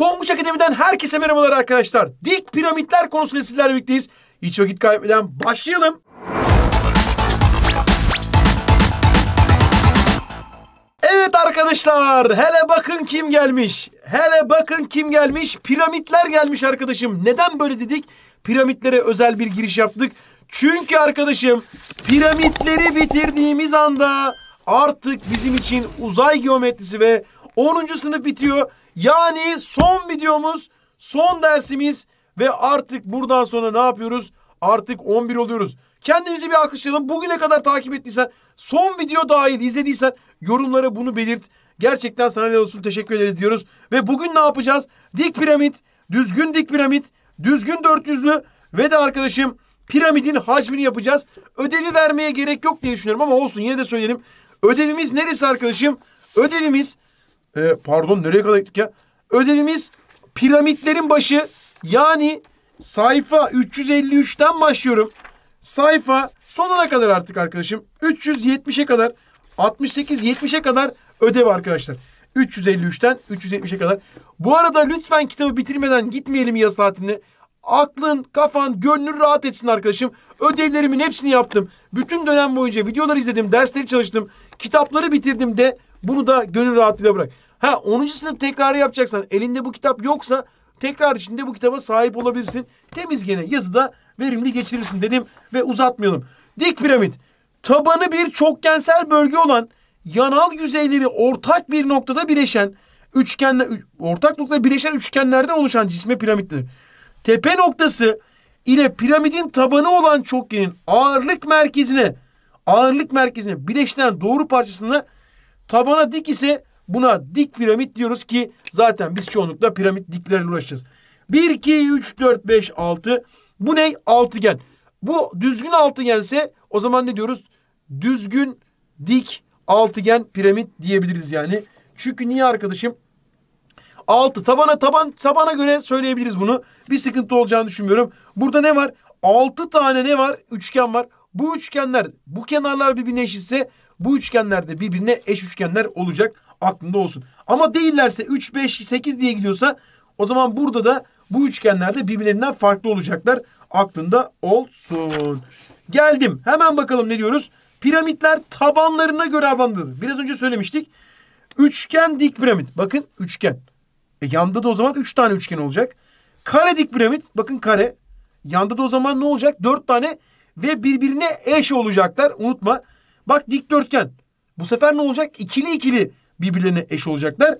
Tonguç Akademi'den herkese merhabalar arkadaşlar. Dik piramitler konusunda sizlerle birlikteyiz. Hiç vakit kaybetmeden başlayalım. Evet arkadaşlar hele bakın kim gelmiş. Hele bakın kim gelmiş. Piramitler gelmiş arkadaşım. Neden böyle dedik? Piramitlere özel bir giriş yaptık. Çünkü arkadaşım piramitleri bitirdiğimiz anda artık bizim için uzay geometrisi ve 10. sınıf bitiyor. Yani son videomuz, son dersimiz ve artık buradan sonra ne yapıyoruz? Artık 11 oluyoruz. Kendimizi bir alkışlayalım. Bugüne kadar takip ettiysen, son video dahil izlediysen yorumlara bunu belirt. Gerçekten sana ne olsun teşekkür ederiz diyoruz. Ve bugün ne yapacağız? Dik piramit, düzgün dik piramit, düzgün dörtyüzlü ve de arkadaşım piramidin hacmini yapacağız. Ödevi vermeye gerek yok diye düşünüyorum ama olsun yine de söyleyelim. Ödevimiz neresi arkadaşım? Ödevimiz e, pardon nereye kadar gittik ya? Ödevimiz piramitlerin başı yani sayfa 353'ten başlıyorum. Sayfa sonuna kadar artık arkadaşım 370'e kadar 68-70'e kadar ödev arkadaşlar. 353'ten 370'e kadar. Bu arada lütfen kitabı bitirmeden gitmeyelim yaz saatinde. Aklın, kafan, gönlün rahat etsin arkadaşım. Ödevlerimin hepsini yaptım. Bütün dönem boyunca videolar izledim, dersleri çalıştım. Kitapları bitirdim de bunu da gönül rahatlığıyla bırak. Ha 10. sınıf tekrarı yapacaksan elinde bu kitap yoksa tekrar içinde bu kitaba sahip olabilirsin. Temiz gene yazıda verimli geçirirsin dedim ve uzatmayalım. Dik piramit tabanı bir çokgensel bölge olan yanal yüzeyleri ortak bir noktada bileşen üçgenle ortak noktada bileşen üçgenlerden oluşan cisme piramittir. Tepe noktası ile piramidin tabanı olan çokgenin ağırlık merkezine ağırlık merkezine bileşen doğru parçasında tabana dik ise Buna dik piramit diyoruz ki zaten biz çoğunlukla piramit diklerle uğraşacağız. 1, 2, 3, 4, 5, 6. Bu ne? Altıgen. Bu düzgün altıgense o zaman ne diyoruz? Düzgün dik altıgen piramit diyebiliriz yani. Çünkü niye arkadaşım? Altı tabana taban tabana göre söyleyebiliriz bunu. Bir sıkıntı olacağını düşünmüyorum. Burada ne var? Altı tane ne var? Üçgen var. Bu üçgenler bu kenarlar birbirine eşitse bu üçgenlerde birbirine eş üçgenler olacak aklında olsun. Ama değillerse 3, 5, 8 diye gidiyorsa o zaman burada da bu üçgenlerde birbirlerinden farklı olacaklar. Aklında olsun. Geldim. Hemen bakalım ne diyoruz? Piramitler tabanlarına göre adlandırılır. Biraz önce söylemiştik. Üçgen dik piramit. Bakın üçgen. E yanda da o zaman üç tane üçgen olacak. Kare dik piramit. Bakın kare. Yanda da o zaman ne olacak? Dört tane ve birbirine eş olacaklar. Unutma. Bak dikdörtgen. Bu sefer ne olacak? İkili ikili birbirlerine eş olacaklar.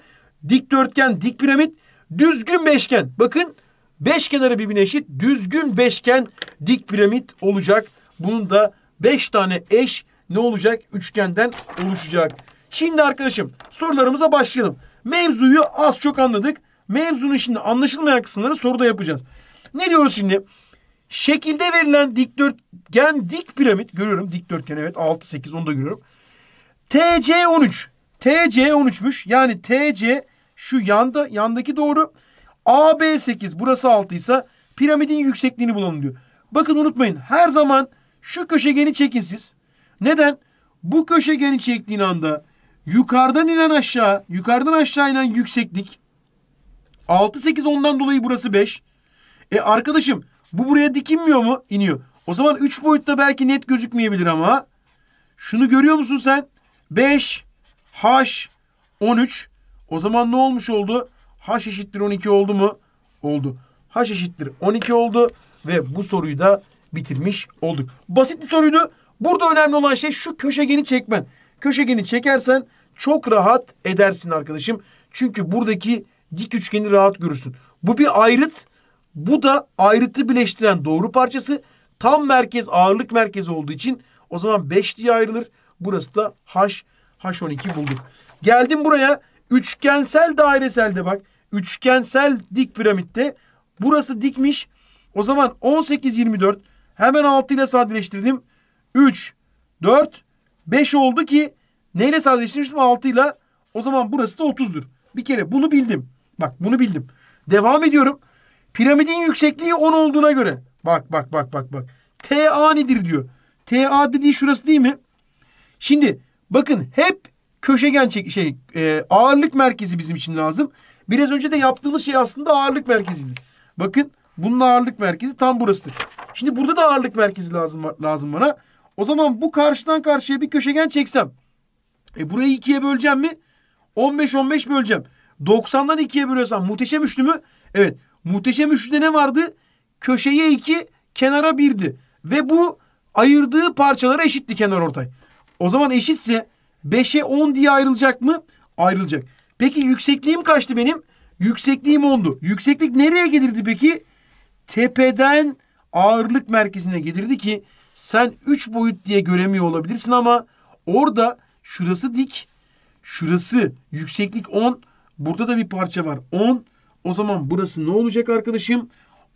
Dikdörtgen, dik piramit, düzgün beşgen. Bakın beş kenarı birbirine eşit. Düzgün beşgen, dik piramit olacak. Bunun da beş tane eş ne olacak? Üçgenden oluşacak. Şimdi arkadaşım sorularımıza başlayalım. Mevzuyu az çok anladık. Mevzunun şimdi anlaşılmayan kısımları soruda yapacağız. Ne diyoruz şimdi? Şekilde verilen dikdörtgen dik piramit görüyorum. Dikdörtgen evet 6 8 onu da görüyorum. TC 13 TC 13'müş. Yani TC şu yanda yandaki doğru. AB 8 burası 6 ise piramidin yüksekliğini bulalım diyor. Bakın unutmayın her zaman şu köşegeni çekin siz. Neden? Bu köşegeni çektiğin anda yukarıdan inen aşağı, yukarıdan aşağı inen yükseklik 6 8 ondan dolayı burası 5. E arkadaşım bu buraya dikinmiyor mu? İniyor. O zaman 3 boyutta belki net gözükmeyebilir ama şunu görüyor musun sen? 5 H 13. O zaman ne olmuş oldu? H eşittir 12 oldu mu? Oldu. H eşittir 12 oldu ve bu soruyu da bitirmiş olduk. Basit bir soruydu. Burada önemli olan şey şu köşegeni çekmen. Köşegeni çekersen çok rahat edersin arkadaşım. Çünkü buradaki dik üçgeni rahat görürsün. Bu bir ayrıt. Bu da ayrıtı birleştiren doğru parçası. Tam merkez ağırlık merkezi olduğu için o zaman 5 diye ayrılır. Burası da H H12 bulduk. Geldim buraya üçgensel daireselde bak. Üçgensel dik piramitte. Burası dikmiş. O zaman 18, 24. Hemen 6 ile sadeleştirdim. 3, 4, 5 oldu ki neyle sadeleştirmiştim? 6 ile. O zaman burası da 30'dur. Bir kere bunu bildim. Bak bunu bildim. Devam ediyorum. Piramidin yüksekliği 10 olduğuna göre. Bak bak bak bak bak. TA nedir diyor. TA dediği şurası değil mi? Şimdi Bakın hep köşegen çek şey e, ağırlık merkezi bizim için lazım. Biraz önce de yaptığımız şey aslında ağırlık merkeziydi. Bakın bunun ağırlık merkezi tam burasıdır. Şimdi burada da ağırlık merkezi lazım lazım bana. O zaman bu karşıdan karşıya bir köşegen çeksem. E burayı ikiye böleceğim mi? 15-15 böleceğim. 90'dan ikiye bölüyorsam muhteşem üçlü mü? Evet. Muhteşem üçlüde ne vardı? Köşeye iki, kenara birdi. Ve bu ayırdığı parçalara eşitti kenar ortay. O zaman eşitse 5'e 10 diye ayrılacak mı? Ayrılacak. Peki yüksekliğim kaçtı benim? Yüksekliğim 10'du. Yükseklik nereye gelirdi peki? Tepeden ağırlık merkezine gelirdi ki sen 3 boyut diye göremiyor olabilirsin ama orada şurası dik, şurası yükseklik 10. Burada da bir parça var 10. O zaman burası ne olacak arkadaşım?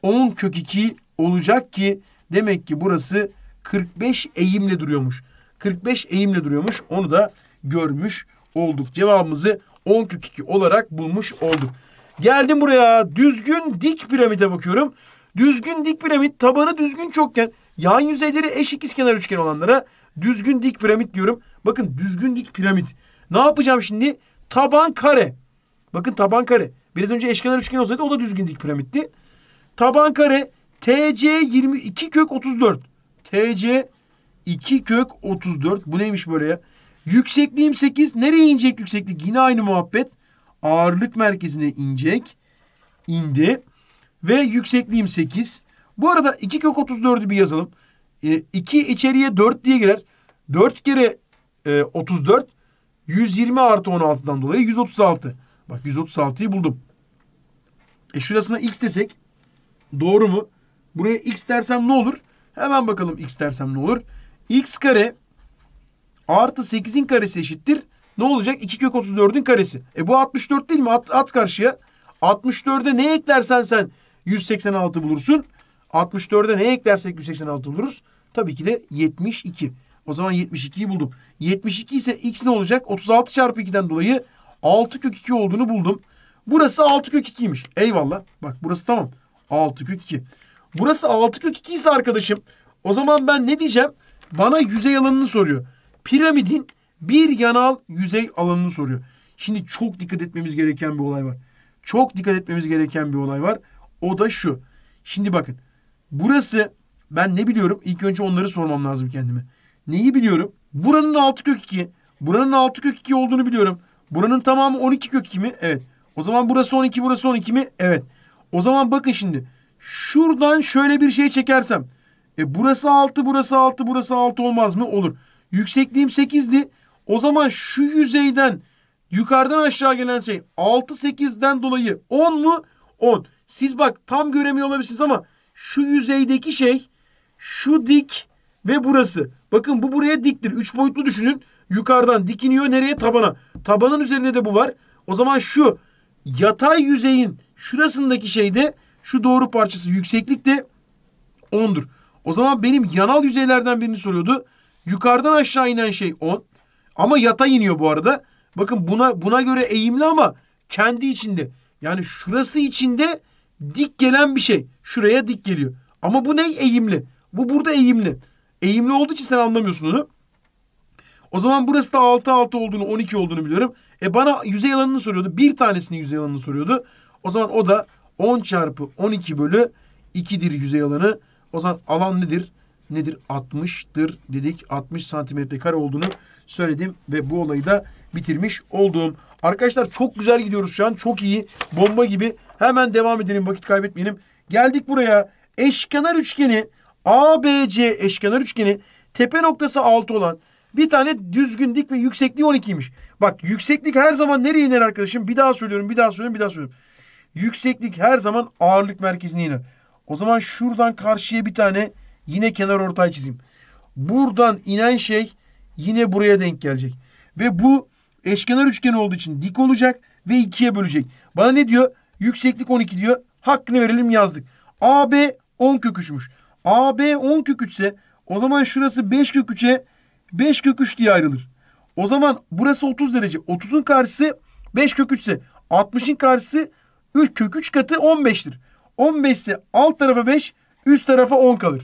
10 kök 2 olacak ki demek ki burası 45 eğimle duruyormuş. 45 eğimle duruyormuş. Onu da görmüş olduk. Cevabımızı 10 kök 2 olarak bulmuş olduk. Geldim buraya düzgün dik piramide bakıyorum. Düzgün dik piramit tabanı düzgün çokgen yan yüzeyleri eş ikizkenar üçgen olanlara düzgün dik piramit diyorum. Bakın düzgün dik piramit. Ne yapacağım şimdi? Taban kare. Bakın taban kare. Biraz önce eşkenar üçgen olsaydı o da düzgün dik piramitti. Taban kare TC 22 kök 34. TC 2 kök 34. Bu neymiş böyle ya? Yüksekliğim 8. Nereye inecek yükseklik? Yine aynı muhabbet. Ağırlık merkezine inecek. İndi. Ve yüksekliğim 8. Bu arada 2 kök 34'ü bir yazalım. 2 e, içeriye 4 diye girer. 4 kere e, 34 120 artı 16'dan dolayı 136. Bak 136'yı buldum. E şurasına x desek doğru mu? Buraya x dersem ne olur? Hemen bakalım x dersem ne olur? x kare artı 8'in karesi eşittir. Ne olacak? 2 kök 34'ün karesi. E bu 64 değil mi? At, at karşıya. 64'e ne eklersen sen 186 bulursun. 64'e ne eklersek 186 buluruz? Tabii ki de 72. O zaman 72'yi buldum. 72 ise x ne olacak? 36 çarpı 2'den dolayı 6 kök 2 olduğunu buldum. Burası 6 kök 2'ymiş. Eyvallah. Bak burası tamam. 6 kök 2. Burası 6 kök 2 ise arkadaşım o zaman ben ne diyeceğim? Bana yüzey alanını soruyor. Piramidin bir yanal yüzey alanını soruyor. Şimdi çok dikkat etmemiz gereken bir olay var. Çok dikkat etmemiz gereken bir olay var. O da şu. Şimdi bakın. Burası ben ne biliyorum? İlk önce onları sormam lazım kendime. Neyi biliyorum? Buranın 6 kök 2. Buranın 6 kök 2 olduğunu biliyorum. Buranın tamamı 12 kök 2 mi? Evet. O zaman burası 12, burası 12 mi? Evet. O zaman bakın şimdi. Şuradan şöyle bir şey çekersem. E burası 6, burası 6, burası 6 olmaz mı? Olur. Yüksekliğim 8'di. O zaman şu yüzeyden yukarıdan aşağı gelen şey 6, 8'den dolayı 10 mu? 10. Siz bak tam göremiyor olabilirsiniz ama şu yüzeydeki şey şu dik ve burası. Bakın bu buraya diktir. Üç boyutlu düşünün. Yukarıdan dikiniyor nereye? Tabana. Tabanın üzerinde de bu var. O zaman şu yatay yüzeyin şurasındaki şey de şu doğru parçası yükseklik de 10'dur. O zaman benim yanal yüzeylerden birini soruyordu. Yukarıdan aşağı inen şey 10. Ama yatay iniyor bu arada. Bakın buna buna göre eğimli ama kendi içinde. Yani şurası içinde dik gelen bir şey. Şuraya dik geliyor. Ama bu ne? Eğimli. Bu burada eğimli. Eğimli olduğu için sen anlamıyorsun onu. O zaman burası da 6 6 olduğunu 12 olduğunu biliyorum. E bana yüzey alanını soruyordu. Bir tanesinin yüzey alanını soruyordu. O zaman o da 10 çarpı 12 bölü 2'dir yüzey alanı. O zaman alan nedir? Nedir? 60'dır dedik. 60 santimetre kare olduğunu söyledim ve bu olayı da bitirmiş oldum. Arkadaşlar çok güzel gidiyoruz şu an. Çok iyi. Bomba gibi. Hemen devam edelim. Vakit kaybetmeyelim. Geldik buraya. Eşkenar üçgeni ABC eşkenar üçgeni tepe noktası 6 olan bir tane düzgün dik ve yüksekliği 12'ymiş. Bak yükseklik her zaman nereye iner arkadaşım? Bir daha söylüyorum, bir daha söylüyorum, bir daha söylüyorum. Yükseklik her zaman ağırlık merkezine iner. O zaman şuradan karşıya bir tane yine kenar ortay çizeyim. Buradan inen şey yine buraya denk gelecek. Ve bu eşkenar üçgen olduğu için dik olacak ve ikiye bölecek. Bana ne diyor? Yükseklik 12 diyor. Hakkını verelim yazdık. AB 10 kök 3'müş. AB 10 kök 3 ise o zaman şurası 5 kök 3'e 5 kök 3 diye ayrılır. O zaman burası 30 derece. 30'un karşısı 5 kök 3 ise 60'ın karşısı 3 kök 3 katı 15'tir. 15 ise alt tarafa 5, üst tarafa 10 kalır.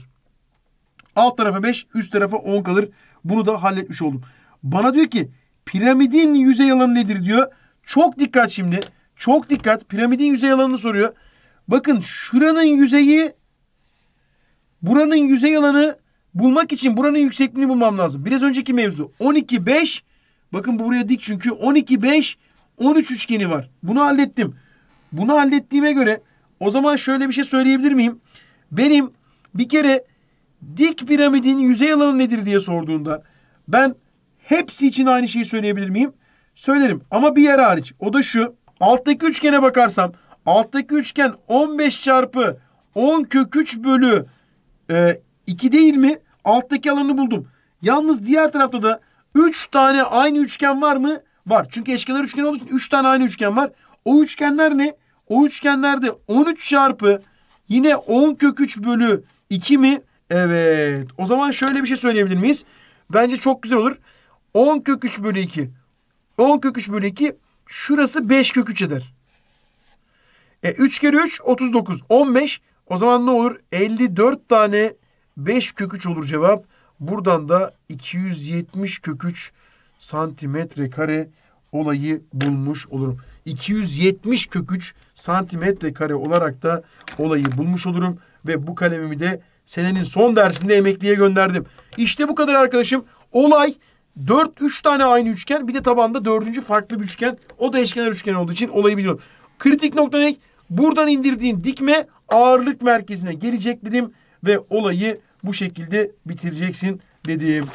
Alt tarafa 5, üst tarafa 10 kalır. Bunu da halletmiş oldum. Bana diyor ki piramidin yüzey alanı nedir diyor. Çok dikkat şimdi. Çok dikkat. Piramidin yüzey alanını soruyor. Bakın şuranın yüzeyi buranın yüzey alanı bulmak için buranın yüksekliğini bulmam lazım. Biraz önceki mevzu 12 5 bakın buraya dik çünkü 12 5 13 üçgeni var. Bunu hallettim. Bunu hallettiğime göre o zaman şöyle bir şey söyleyebilir miyim? Benim bir kere dik piramidin yüzey alanı nedir diye sorduğunda ben hepsi için aynı şeyi söyleyebilir miyim? Söylerim ama bir yer hariç. O da şu. Alttaki üçgene bakarsam alttaki üçgen 15 çarpı 10 kök 3 bölü e, 2 değil mi? Alttaki alanı buldum. Yalnız diğer tarafta da 3 tane aynı üçgen var mı? Var. Çünkü eşkenar üçgen olduğu için 3 tane aynı üçgen var. O üçgenler ne? O üçgenlerde 13 çarpı yine 10 kök 3 bölü 2 mi? Evet. O zaman şöyle bir şey söyleyebilir miyiz? Bence çok güzel olur. 10 kök 3 bölü 2. 10 kök 3 bölü 2 şurası 5 kök 3 eder. E, 3 kere 3 39. 15. O zaman ne olur? 54 tane 5 kök 3 olur cevap. Buradan da 270 kök 3 santimetre kare olayı bulmuş olurum. 270 kök 3 santimetre kare olarak da olayı bulmuş olurum. Ve bu kalemimi de senenin son dersinde emekliye gönderdim. İşte bu kadar arkadaşım. Olay 4 3 tane aynı üçgen bir de tabanda dördüncü farklı bir üçgen. O da eşkenar üçgen olduğu için olayı biliyorum. Kritik nokta ne? Buradan indirdiğin dikme ağırlık merkezine gelecek dedim ve olayı bu şekilde bitireceksin dedim.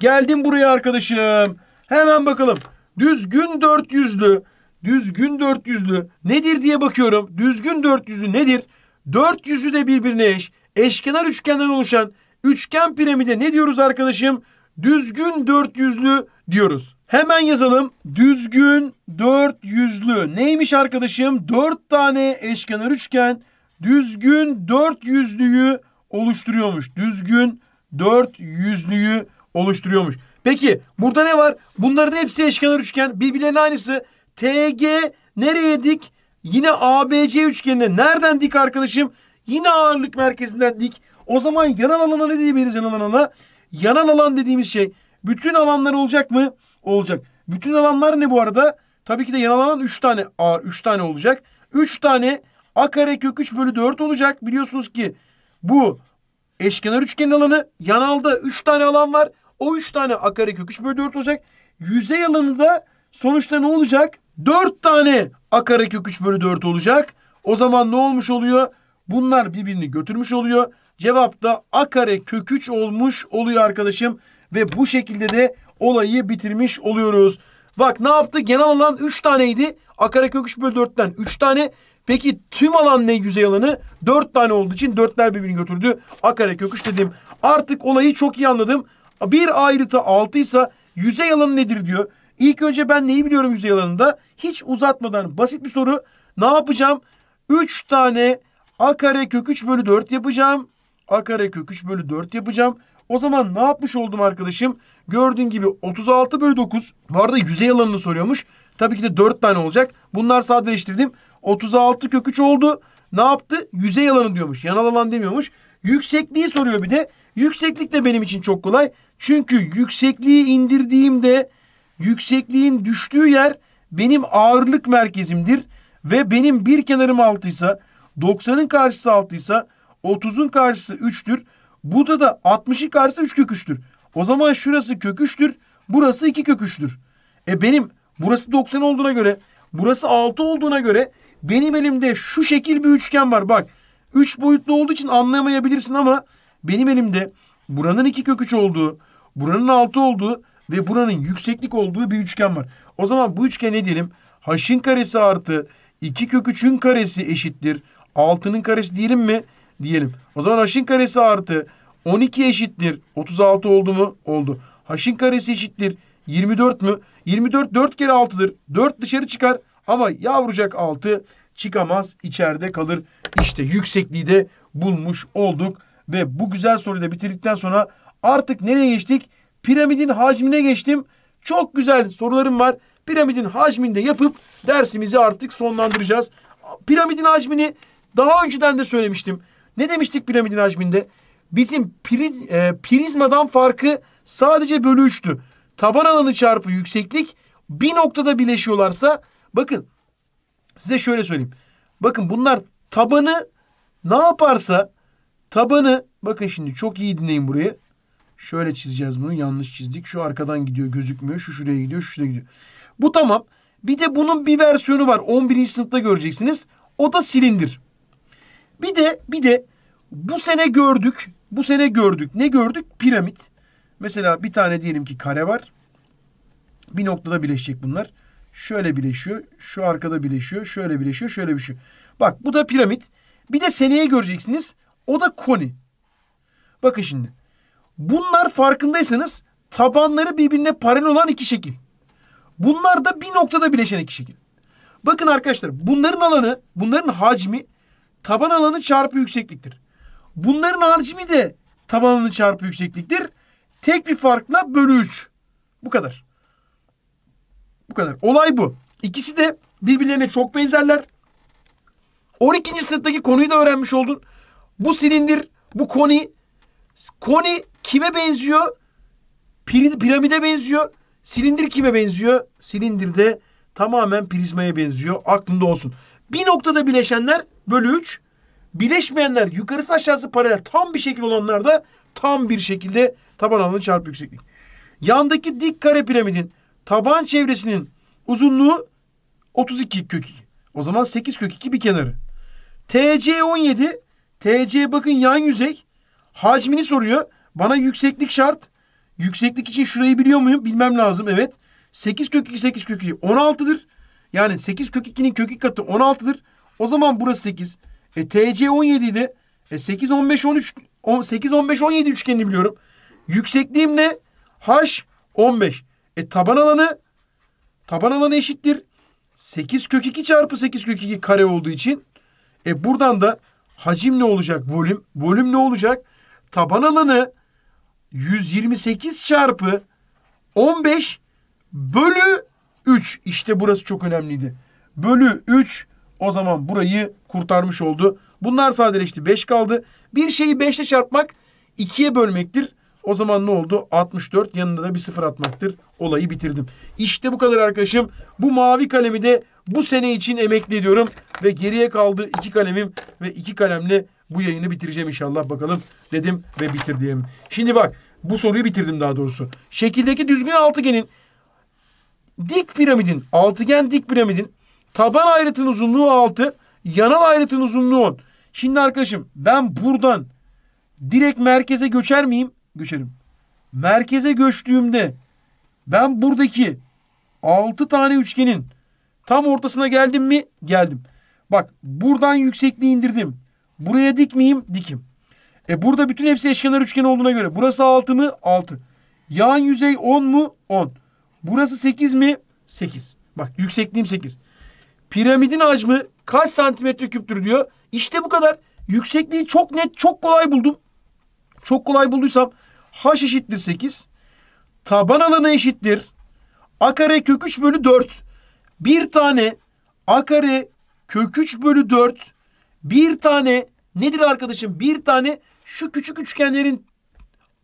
Geldim buraya arkadaşım. Hemen bakalım. Düzgün dört yüzlü. Düzgün dört yüzlü nedir diye bakıyorum. Düzgün dört yüzlü nedir? Dört yüzü de birbirine eş. Eşkenar üçgenden oluşan üçgen piramide ne diyoruz arkadaşım? Düzgün dört yüzlü diyoruz. Hemen yazalım. Düzgün dört yüzlü. Neymiş arkadaşım? Dört tane eşkenar üçgen düzgün dört yüzlüyü oluşturuyormuş. Düzgün dört yüzlüyü oluşturuyormuş. Peki burada ne var? Bunların hepsi eşkenar üçgen. Birbirlerine aynısı. TG nereye dik? Yine ABC üçgenine. Nereden dik arkadaşım? Yine ağırlık merkezinden dik. O zaman yanal alana ne diyebiliriz yanal alana? Yanal alan dediğimiz şey bütün alanlar olacak mı? Olacak. Bütün alanlar ne bu arada? Tabii ki de yanal alan 3 tane A 3 tane olacak. 3 tane A kare kök 3 bölü 4 olacak. Biliyorsunuz ki bu eşkenar üçgenin alanı. Yanalda 3 tane alan var. O üç tane akare kare kök 3 bölü 4 olacak. Yüzey alanı da sonuçta ne olacak? 4 tane akare kare kök 3 bölü 4 olacak. O zaman ne olmuş oluyor? Bunlar birbirini götürmüş oluyor. Cevap da a kare kök 3 olmuş oluyor arkadaşım. Ve bu şekilde de olayı bitirmiş oluyoruz. Bak ne yaptı? Genel alan 3 taneydi. A kare kök 3 bölü 4'ten 3 tane. Peki tüm alan ne yüzey alanı? 4 tane olduğu için 4'ler birbirini götürdü. A kare kök 3 dedim. Artık olayı çok iyi anladım. Bir ayrıtı altıysa yüzey alanı nedir diyor. İlk önce ben neyi biliyorum yüzey alanında? Hiç uzatmadan basit bir soru. Ne yapacağım? Üç tane a kare kök 3 bölü 4 yapacağım. a kare kök 3 bölü 4 yapacağım. O zaman ne yapmış oldum arkadaşım? Gördüğün gibi 36 bölü 9. Bu arada yüzey alanını soruyormuş. Tabii ki de 4 tane olacak. Bunlar sadeleştirdim. 36 kök 3 oldu. Ne yaptı? Yüzey alanı diyormuş. Yanal alan demiyormuş. Yüksekliği soruyor bir de. Yükseklik de benim için çok kolay. Çünkü yüksekliği indirdiğimde yüksekliğin düştüğü yer benim ağırlık merkezimdir. Ve benim bir kenarım altıysa, 90'ın karşısı altıysa, 30'un karşısı 3'tür. Bu da da 60'ın karşısı 3 köküçtür. O zaman şurası köküçtür, burası 2 köküçtür. E benim burası 90 olduğuna göre, burası 6 olduğuna göre benim elimde şu şekil bir üçgen var. Bak, 3 boyutlu olduğu için anlayamayabilirsin ama benim elimde buranın iki kök 3 olduğu, buranın altı olduğu ve buranın yükseklik olduğu bir üçgen var. O zaman bu üçgen ne diyelim? H'in karesi artı 2 kök 3'ün karesi eşittir. 6'nın karesi diyelim mi? Diyelim. O zaman h'in karesi artı 12 eşittir. 36 oldu mu? Oldu. H'in karesi eşittir. 24 mü? 24 4 kere 6'dır. 4 dışarı çıkar ama yavrucak 6 çıkamaz içeride kalır. İşte yüksekliği de bulmuş olduk. Ve bu güzel soruyu da bitirdikten sonra artık nereye geçtik? Piramidin hacmine geçtim. Çok güzel sorularım var. Piramidin hacmini de yapıp dersimizi artık sonlandıracağız. Piramidin hacmini daha önceden de söylemiştim. Ne demiştik piramidin hacminde? Bizim priz, e, prizmadan farkı sadece bölü üçtü. Taban alanı çarpı yükseklik bir noktada birleşiyorlarsa bakın size şöyle söyleyeyim. Bakın bunlar tabanı ne yaparsa Tabanı bakın şimdi çok iyi dinleyin burayı. Şöyle çizeceğiz bunu. Yanlış çizdik. Şu arkadan gidiyor gözükmüyor. Şu şuraya gidiyor. Şu şuraya gidiyor. Bu tamam. Bir de bunun bir versiyonu var. 11. sınıfta göreceksiniz. O da silindir. Bir de bir de bu sene gördük. Bu sene gördük. Ne gördük? Piramit. Mesela bir tane diyelim ki kare var. Bir noktada birleşecek bunlar. Şöyle birleşiyor. Şu arkada birleşiyor. Şöyle birleşiyor. Şöyle bir şey. Bak bu da piramit. Bir de seneye göreceksiniz. O da koni. Bakın şimdi. Bunlar farkındaysanız tabanları birbirine paralel olan iki şekil. Bunlar da bir noktada birleşen iki şekil. Bakın arkadaşlar bunların alanı, bunların hacmi taban alanı çarpı yüksekliktir. Bunların hacmi de taban alanı çarpı yüksekliktir. Tek bir farkla bölü 3. Bu kadar. Bu kadar. Olay bu. İkisi de birbirlerine çok benzerler. 12. sınıftaki konuyu da öğrenmiş oldun. Bu silindir, bu koni. Koni kime benziyor? Piramide benziyor. Silindir kime benziyor? Silindir de tamamen prizmaya benziyor. Aklında olsun. Bir noktada bileşenler bölü 3. Bileşmeyenler yukarısı aşağısı paralel tam bir şekil olanlar da tam bir şekilde taban alanı çarpı yükseklik. Yandaki dik kare piramidin taban çevresinin uzunluğu 32 kök 2. O zaman 8 kök 2 bir kenarı. TC 17, TC bakın yan yüzey. Hacmini soruyor. Bana yükseklik şart. Yükseklik için şurayı biliyor muyum? Bilmem lazım. Evet. 8 kök 2 8 kök 2 16'dır. Yani 8 kök 2'nin kök 2 katı 16'dır. O zaman burası 8. E TC 17 idi. E 8 15 13 8 15 17 üçgenini biliyorum. Yüksekliğim ne? H 15. E taban alanı taban alanı eşittir. 8 kök 2 çarpı 8 kök 2 kare olduğu için e buradan da Hacim ne olacak? Volüm. Volüm ne olacak? Taban alanı 128 çarpı 15 bölü 3. İşte burası çok önemliydi. Bölü 3 o zaman burayı kurtarmış oldu. Bunlar sadeleşti. 5 kaldı. Bir şeyi 5'le çarpmak 2'ye bölmektir. O zaman ne oldu? 64 yanında da bir sıfır atmaktır. Olayı bitirdim. İşte bu kadar arkadaşım. Bu mavi kalemi de bu sene için emekli ediyorum ve geriye kaldı iki kalemim ve iki kalemle bu yayını bitireceğim inşallah bakalım dedim ve bitirdim. Şimdi bak bu soruyu bitirdim daha doğrusu. Şekildeki düzgün altıgenin dik piramidin altıgen dik piramidin taban ayrıtın uzunluğu 6 yanal ayrıtın uzunluğu 10. Şimdi arkadaşım ben buradan direkt merkeze göçer miyim? Göçerim. Merkeze göçtüğümde ben buradaki 6 tane üçgenin tam ortasına geldim mi? Geldim. Bak buradan yüksekliği indirdim. Buraya dik miyim? Dikim. E burada bütün hepsi eşkenar üçgen olduğuna göre. Burası 6 mı? 6. Yan yüzey 10 mu? 10. Burası 8 mi? 8. Bak yüksekliğim 8. Piramidin hacmi kaç santimetre küptür diyor. İşte bu kadar. Yüksekliği çok net, çok kolay buldum. Çok kolay bulduysam h eşittir 8. Taban alanı eşittir. A kare kök 3 bölü 4. Bir tane a kare kök 3 bölü 4 bir tane nedir arkadaşım? Bir tane şu küçük üçgenlerin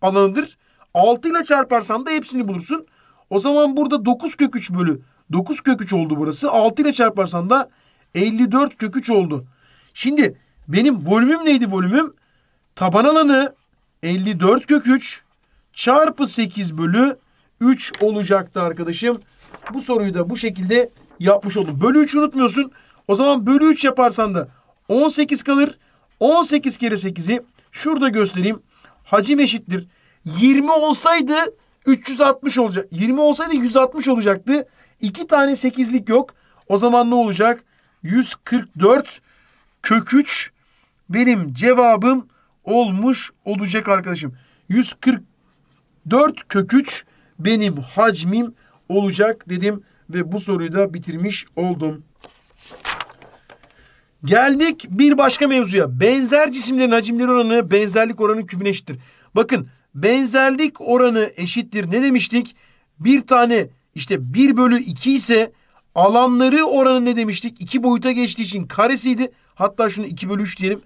alanıdır. 6 ile çarparsan da hepsini bulursun. O zaman burada 9 kök 3 bölü 9 kök 3 oldu burası. 6 ile çarparsan da 54 kök 3 oldu. Şimdi benim volümüm neydi volümüm? Taban alanı 54 kök 3 çarpı 8 bölü 3 olacaktı arkadaşım. Bu soruyu da bu şekilde yapmış oldum. Bölü 3 unutmuyorsun. O zaman bölü 3 yaparsan da 18 kalır. 18 kere 8'i şurada göstereyim. Hacim eşittir. 20 olsaydı 360 olacak. 20 olsaydı 160 olacaktı. 2 tane 8'lik yok. O zaman ne olacak? 144 kök 3 benim cevabım olmuş olacak arkadaşım. 144 kök 3 benim hacmim olacak dedim ve bu soruyu da bitirmiş oldum. Geldik bir başka mevzuya. Benzer cisimlerin hacimleri oranı benzerlik oranı kübüne eşittir. Bakın benzerlik oranı eşittir. Ne demiştik? Bir tane işte bir bölü iki ise alanları oranı ne demiştik? İki boyuta geçtiği için karesiydi. Hatta şunu iki bölü üç diyelim.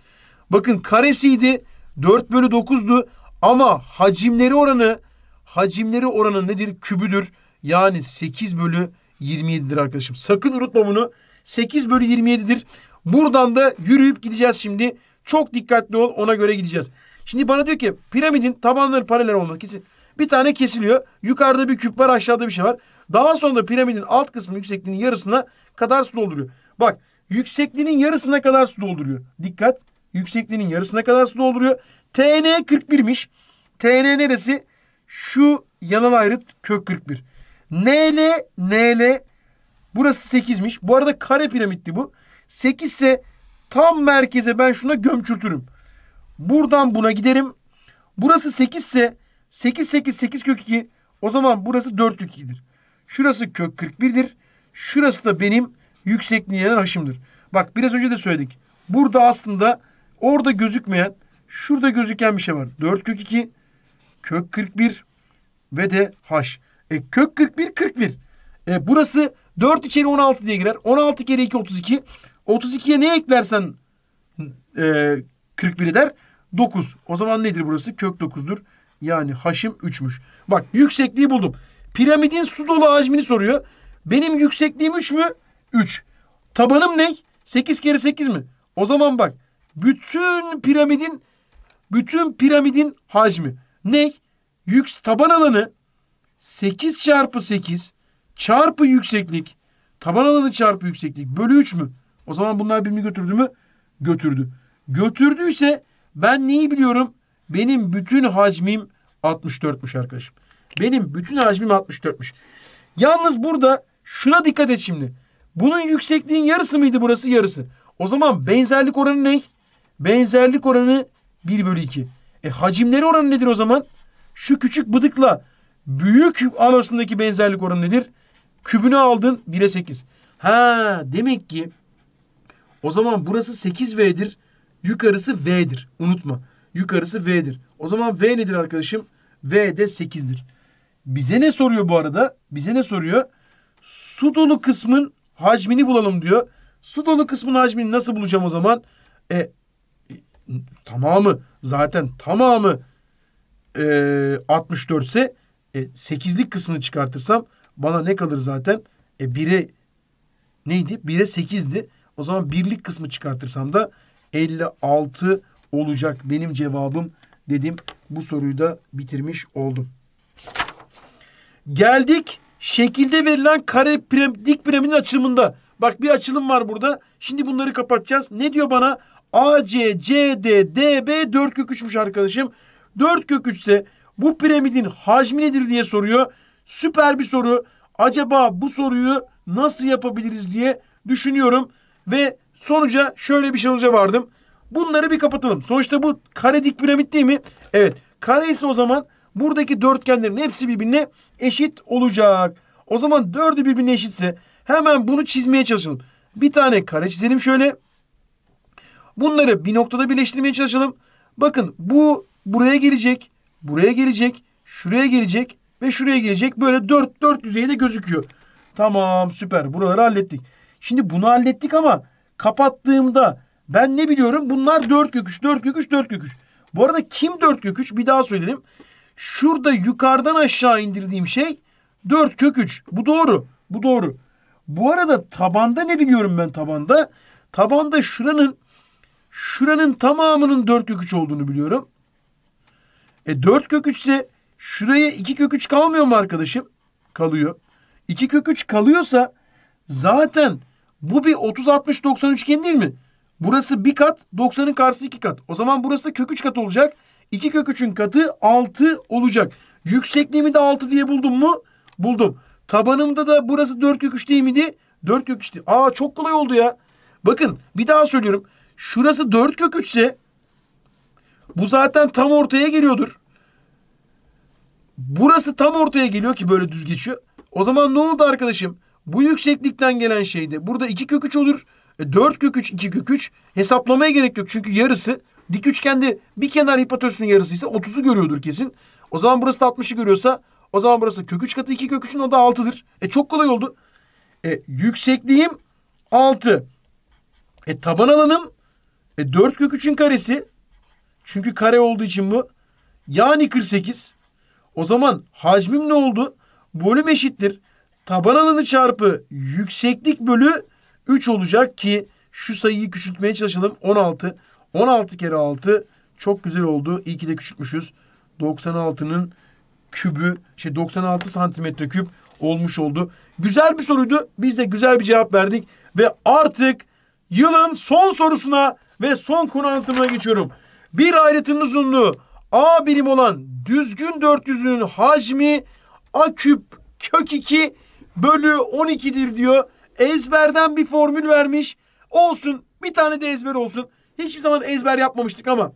Bakın karesiydi. dört bölü dokuzdu. Ama hacimleri oranı hacimleri oranı nedir? Kübüdür. Yani sekiz bölü 27'dir arkadaşım. Sakın unutma bunu. 8 bölü 27'dir. Buradan da yürüyüp gideceğiz şimdi. Çok dikkatli ol ona göre gideceğiz. Şimdi bana diyor ki piramidin tabanları paralel olmak için Bir tane kesiliyor. Yukarıda bir küp var aşağıda bir şey var. Daha sonra da piramidin alt kısmı yüksekliğinin yarısına kadar su dolduruyor. Bak yüksekliğinin yarısına kadar su dolduruyor. Dikkat yüksekliğinin yarısına kadar su dolduruyor. TN 41'miş. TN neresi? Şu yanal ayrıt kök 41. NL, NL burası 8'miş. Bu arada kare piramitti bu. 8 ise tam merkeze ben şuna gömçürtürüm. Buradan buna giderim. Burası 8 ise 8 8 8 kök 2 o zaman burası 4 kök 2'dir. Şurası kök 41'dir. Şurası da benim yüksekliğe gelen haşımdır. Bak biraz önce de söyledik. Burada aslında orada gözükmeyen şurada gözüken bir şey var. 4 kök 2 kök 41 ve de haş. E kök 41 41. E burası 4 içeri 16 diye girer. 16 kere 2 32. 32'ye ne eklersen e, 41'i eder 9. O zaman nedir burası? Kök 9'dur. Yani haşim 3'müş. Bak yüksekliği buldum. Piramidin su dolu hacmini soruyor. Benim yüksekliğim 3 mü? 3. Tabanım ne? 8 kere 8 mi? O zaman bak bütün piramidin bütün piramidin hacmi ne? Yük taban alanı 8 çarpı 8 çarpı yükseklik taban alanı çarpı yükseklik bölü 3 mü? O zaman bunlar birbirini götürdü mü? Götürdü. Götürdüyse ben neyi biliyorum? Benim bütün hacmim 64'müş arkadaşım. Benim bütün hacmim 64'müş. Yalnız burada şuna dikkat et şimdi. Bunun yüksekliğin yarısı mıydı burası? Yarısı. O zaman benzerlik oranı ne? Benzerlik oranı 1 bölü 2. E hacimleri oranı nedir o zaman? Şu küçük bıdıkla büyük arasındaki benzerlik oranı nedir? Kübünü aldın 1'e 8. Ha demek ki o zaman burası 8V'dir. Yukarısı V'dir. Unutma. Yukarısı V'dir. O zaman V nedir arkadaşım? V de 8'dir. Bize ne soruyor bu arada? Bize ne soruyor? Su dolu kısmın hacmini bulalım diyor. Su dolu kısmın hacmini nasıl bulacağım o zaman? E, e tamamı zaten tamamı e, 64 ise e, 8'lik kısmını çıkartırsam bana ne kalır zaten? E 1'e neydi? 1'e 8'di. O zaman birlik kısmı çıkartırsam da 56 olacak benim cevabım dedim. Bu soruyu da bitirmiş oldum. Geldik şekilde verilen kare piram dik piramidin açılımında. Bak bir açılım var burada. Şimdi bunları kapatacağız. Ne diyor bana? AC, CD, DB 4 kök 3'müş arkadaşım. 4 kök 3 ise bu piramidin hacmi nedir diye soruyor. Süper bir soru. Acaba bu soruyu nasıl yapabiliriz diye düşünüyorum. Ve sonuca şöyle bir sonuca vardım. Bunları bir kapatalım. Sonuçta bu kare dik piramit değil mi? Evet. Kare ise o zaman buradaki dörtgenlerin hepsi birbirine eşit olacak. O zaman dördü birbirine eşitse hemen bunu çizmeye çalışalım. Bir tane kare çizelim şöyle. Bunları bir noktada birleştirmeye çalışalım. Bakın bu buraya gelecek, buraya gelecek, şuraya gelecek ve şuraya gelecek. Böyle dört, dört yüzeyde gözüküyor. Tamam süper buraları hallettik. Şimdi bunu hallettik ama kapattığımda ben ne biliyorum? Bunlar dört köküç, dört köküç, dört köküç. Bu arada kim dört köküç? Bir daha söyleyelim. Şurada yukarıdan aşağı indirdiğim şey dört köküç. Bu doğru. Bu doğru. Bu arada tabanda ne biliyorum ben tabanda? Tabanda şuranın şuranın tamamının dört köküç olduğunu biliyorum. E 4 kök 3 şuraya 2 kök 3 kalmıyor mu arkadaşım? Kalıyor. 2 kök 3 kalıyorsa zaten bu bir 30-60-90 üçgen değil mi? Burası bir kat, 90'ın karşısı iki kat. O zaman burası da kök 3 kat olacak. 2 kök 3'ün katı 6 olacak. Yüksekliğimi de 6 diye buldum mu? Buldum. Tabanımda da burası 4 kök 3 değil miydi? 4 kök 3'ti. Aa çok kolay oldu ya. Bakın bir daha söylüyorum. Şurası 4 kök 3 ise bu zaten tam ortaya geliyordur. Burası tam ortaya geliyor ki böyle düz geçiyor. O zaman ne oldu arkadaşım? Bu yükseklikten gelen şeyde burada 2 kök 3 olur. E, 4 kök 3, 2 kök 3. Hesaplamaya gerek yok. Çünkü yarısı dik üçgende bir kenar hipotenüsün yarısı ise 30'u görüyordur kesin. O zaman burası da 60'ı görüyorsa o zaman burası kök 3 katı 2 kök 3'ün o da 6'dır. E çok kolay oldu. E, yüksekliğim 6. E taban alanım e, 4 kök 3'ün karesi. Çünkü kare olduğu için bu. Yani 48. O zaman hacmim ne oldu? Bölüm eşittir taban alanı çarpı yükseklik bölü 3 olacak ki şu sayıyı küçültmeye çalışalım. 16. 16 kere 6 çok güzel oldu. İyi ki de küçültmüşüz. 96'nın kübü şey 96 santimetre küp olmuş oldu. Güzel bir soruydu. Biz de güzel bir cevap verdik. Ve artık yılın son sorusuna ve son konu anlatımına geçiyorum. Bir ayrıtının uzunluğu A birim olan düzgün dörtlüzünün hacmi A küp kök 2 bölü 12'dir diyor. Ezberden bir formül vermiş. Olsun bir tane de ezber olsun. Hiçbir zaman ezber yapmamıştık ama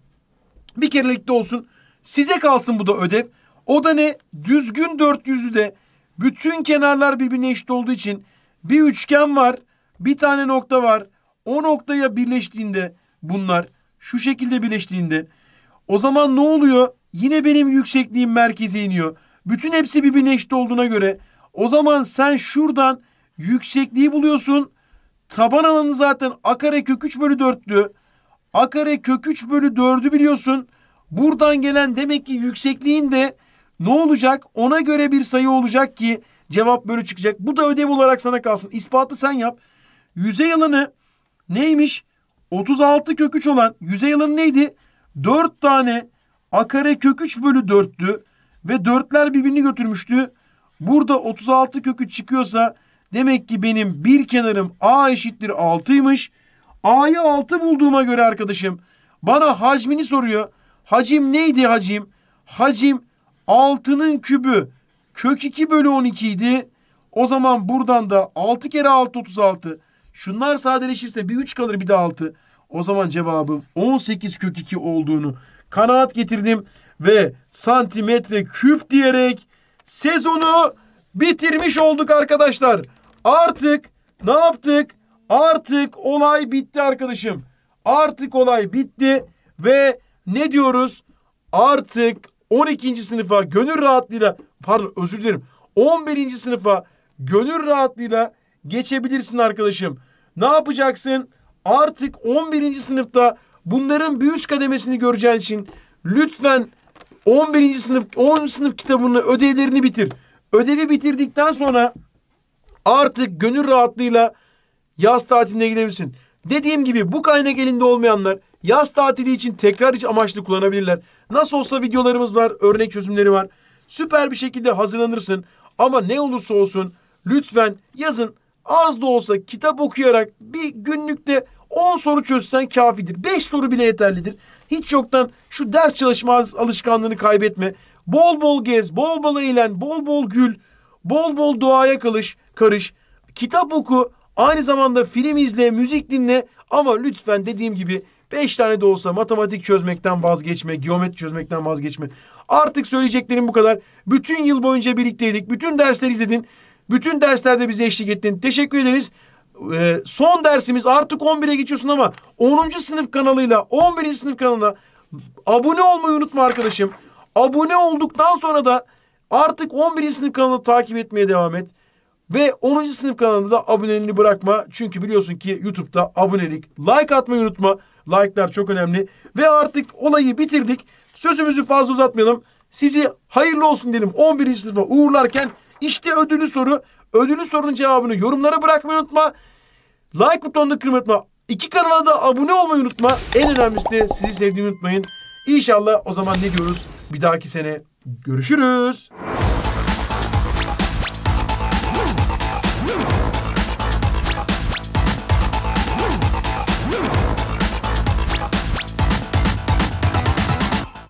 bir kerelikte olsun. Size kalsın bu da ödev. O da ne? Düzgün dört yüzlü de bütün kenarlar birbirine eşit olduğu için bir üçgen var, bir tane nokta var. O noktaya birleştiğinde bunlar şu şekilde birleştiğinde o zaman ne oluyor? Yine benim yüksekliğim merkeze iniyor. Bütün hepsi birbirine eşit olduğuna göre o zaman sen şuradan yüksekliği buluyorsun. Taban alanı zaten a kare kök 3 bölü 4'tü. A kare kök 3 bölü 4'ü biliyorsun. Buradan gelen demek ki yüksekliğin de ne olacak? Ona göre bir sayı olacak ki cevap böyle çıkacak. Bu da ödev olarak sana kalsın. İspatı sen yap. Yüzey alanı neymiş? 36 kök 3 olan yüzey alanı neydi? 4 tane a kare kök 3 bölü 4'tü. Ve 4'ler birbirini götürmüştü. Burada 36 kökü çıkıyorsa demek ki benim bir kenarım A eşittir 6'ymış. A'yı 6 bulduğuma göre arkadaşım bana hacmini soruyor. Hacim neydi hacim? Hacim 6'nın kübü kök 2 bölü 12 idi. O zaman buradan da 6 kere 6 36. Şunlar sadeleşirse bir 3 kalır bir de 6. O zaman cevabım 18 kök 2 olduğunu kanaat getirdim ve santimetre küp diyerek sezonu bitirmiş olduk arkadaşlar. Artık ne yaptık? Artık olay bitti arkadaşım. Artık olay bitti ve ne diyoruz? Artık 12. sınıfa gönül rahatlığıyla pardon özür dilerim. 11. sınıfa gönül rahatlığıyla geçebilirsin arkadaşım. Ne yapacaksın? Artık 11. sınıfta bunların bir üst kademesini göreceğin için lütfen 11. sınıf 10. sınıf kitabını ödevlerini bitir. Ödevi bitirdikten sonra artık gönül rahatlığıyla yaz tatiline gidebilirsin. Dediğim gibi bu kaynak elinde olmayanlar yaz tatili için tekrar iç amaçlı kullanabilirler. Nasıl olsa videolarımız var, örnek çözümleri var. Süper bir şekilde hazırlanırsın ama ne olursa olsun lütfen yazın az da olsa kitap okuyarak bir günlükte 10 soru çözsen kafidir. 5 soru bile yeterlidir. Hiç yoktan şu ders çalışma alışkanlığını kaybetme. Bol bol gez, bol bol eğlen, bol bol gül, bol bol duaya kalış, karış. Kitap oku, aynı zamanda film izle, müzik dinle ama lütfen dediğim gibi beş tane de olsa matematik çözmekten vazgeçme, geometri çözmekten vazgeçme. Artık söyleyeceklerim bu kadar. Bütün yıl boyunca birlikteydik. Bütün dersleri izledin. Bütün derslerde bize eşlik ettin. Teşekkür ederiz. Ee, son dersimiz artık 11'e geçiyorsun ama 10. sınıf kanalıyla 11. sınıf kanalına abone olmayı unutma arkadaşım. Abone olduktan sonra da artık 11. sınıf kanalını takip etmeye devam et. Ve 10. sınıf kanalında da aboneliğini bırakma. Çünkü biliyorsun ki YouTube'da abonelik, like atmayı unutma. Like'lar çok önemli. Ve artık olayı bitirdik. Sözümüzü fazla uzatmayalım. Sizi hayırlı olsun diyelim 11. sınıfa uğurlarken. işte ödülü soru. Ödülü sorunun cevabını yorumlara bırakmayı unutma. Like butonunu kırmayı unutma. İki kanala da abone olmayı unutma. En önemlisi de sizi sevdiğimi unutmayın. İnşallah o zaman ne diyoruz? Bir dahaki sene görüşürüz.